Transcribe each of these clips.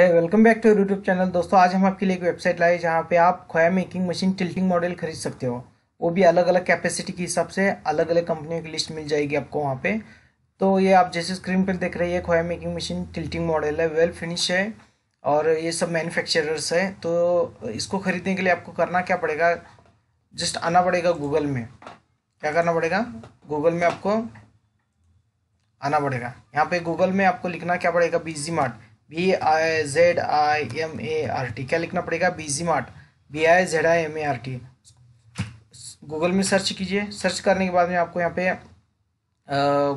है welcome back to YouTube channel दोस्तों आज हम आपके लिए एक वेबसाइट लाए जहाँ पे आप खोया मेकिंग मशीन टिल्टिंग मॉडल खरीद सकते हो वो भी अलग अलग कैपेसिटी के हिसाब से अलग अलग कंपनियों की लिस्ट मिल जाएगी आपको वहाँ पे तो ये आप जैसे स्क्रीन पर देख रहे हैं khoya making machine tilting model है वेल फिनिश है और ये सब मैन्युफैक्चरर्स है तो इसको खरीदने के लिए आपको करना क्या पड़ेगा जस्ट आना पड़ेगा गूगल में क्या करना पड़ेगा गूगल में आपको आना पड़ेगा यहाँ पे गूगल में आपको लिखना क्या पड़ेगा Bizimart B I Z I M A R T क्या लिखना पड़ेगा Bizimart B I Z I M A R T Google में सर्च कीजिए सर्च करने के बाद में आपको यहाँ पे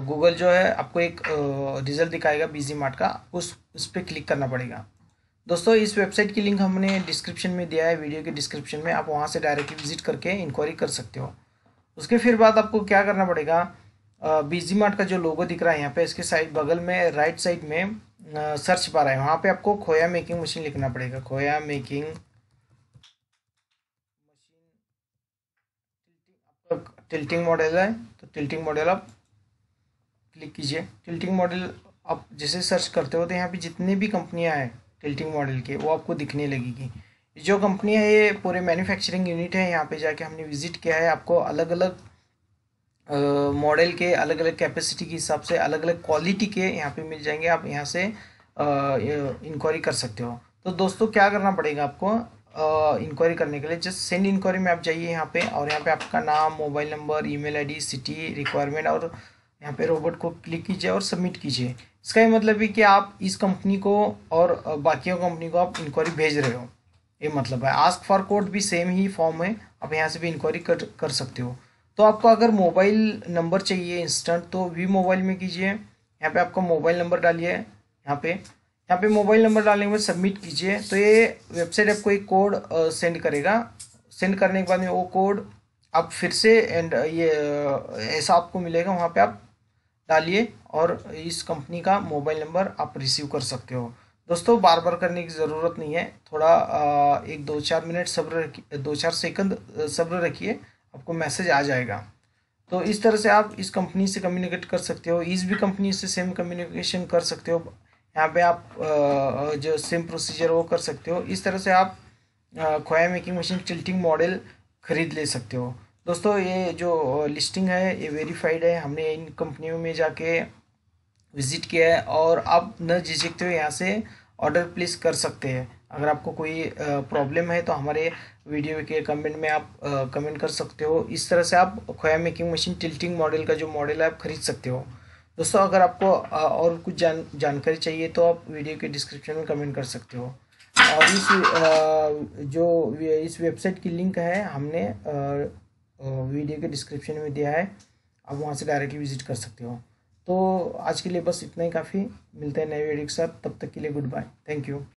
गूगल जो है आपको एक रिजल्ट दिखाएगा बीजी मार्ट का उस उस पर क्लिक करना पड़ेगा दोस्तों इस वेबसाइट की लिंक हमने डिस्क्रिप्शन में दिया है वीडियो के डिस्क्रिप्शन में आप वहाँ से डायरेक्टली विजिट करके इंक्वायरी कर सकते हो उसके फिर बाद आपको क्या करना पड़ेगा बीजी मार्ट का जो लोगो दिख रहा है यहाँ पे इसके साइड बगल में राइट साइड में सर्च पा रहा है वहाँ पे आपको खोया मेकिंग मशीन लिखना पड़ेगा खोया मेकिंग मशीन आपका टिल्टिंग मॉडल है तो टिल्टिंग मॉडल आप क्लिक कीजिए टिल्टिंग मॉडल आप जैसे सर्च करते हो तो यहाँ पे जितनी भी कंपनियाँ हैं टिल्टिंग मॉडल के वो आपको दिखने लगेगी जो कंपनी है ये पूरे मैन्युफैक्चरिंग यूनिट है यहाँ पे जाके हमने विजिट किया है आपको अलग अलग मॉडल के अलग अलग कैपेसिटी के हिसाब से अलग अलग क्वालिटी के यहाँ पे मिल जाएंगे आप यहाँ से इंक्वायरी कर सकते हो तो दोस्तों क्या करना पड़ेगा आपको इंक्वायरी करने के लिए जस्ट सेंड इंक्वायरी में आप जाइए यहाँ पे और यहाँ पे आपका नाम mobile number email ID city requirement और यहाँ पे रोबोट को क्लिक कीजिए और सबमिट कीजिए इसका ये मतलब है कि आप इस कंपनी को और बाकी कंपनी को आप इंक्वायरी भेज रहे हो ये मतलब है आस्क फॉर कोड भी सेम ही फॉर्म है आप यहाँ से भी इंक्वायरी कर कर सकते हो तो आपको अगर मोबाइल नंबर चाहिए इंस्टेंट तो वी मोबाइल में कीजिए यहाँ पे आपका मोबाइल नंबर डालिए यहाँ पे यहाँ पे मोबाइल नंबर डालने के बाद सबमिट कीजिए तो ये वेबसाइट आपको एक कोड सेंड करेगा सेंड करने के बाद में वो कोड आप फिर से एंड ये ऐसा आपको मिलेगा वहाँ पे आप डालिए और इस कंपनी का मोबाइल नंबर आप रिसीव कर सकते हो दोस्तों बार बार करने की ज़रूरत नहीं है थोड़ा एक दो चार मिनट सब्र दो चार सेकंड सब्र रखिए आपको मैसेज आ जाएगा तो इस तरह से आप इस कंपनी से कम्युनिकेट कर सकते हो इस भी कंपनी से सेम कम्युनिकेशन कर सकते हो यहाँ पे आप जो सेम प्रोसीजर वो कर सकते हो इस तरह से आप खोया मेकिंग मशीन टिल्टिंग मॉडल खरीद ले सकते हो दोस्तों ये जो लिस्टिंग है ये वेरीफाइड है हमने इन कंपनियों में जाके विज़िट किया है और आप न झिझकते हो यहाँ से ऑर्डर प्लेस कर सकते हैं अगर आपको कोई प्रॉब्लम है तो हमारे वीडियो के कमेंट में आप कमेंट कर सकते हो इस तरह से आप खोया मेकिंग मशीन टिल्टिंग मॉडल का जो मॉडल है आप खरीद सकते हो दोस्तों अगर आपको और कुछ जान जानकारी चाहिए तो आप वीडियो के डिस्क्रिप्शन में कमेंट कर सकते हो और इस जो इस वेबसाइट की लिंक है हमने वीडियो के डिस्क्रिप्शन में दिया है आप वहाँ से डायरेक्टली विजिट कर सकते हो तो आज के लिए बस इतना ही काफ़ी मिलते हैं नए वीडियो के साथ तब तक के लिए गुड बाय थैंक यू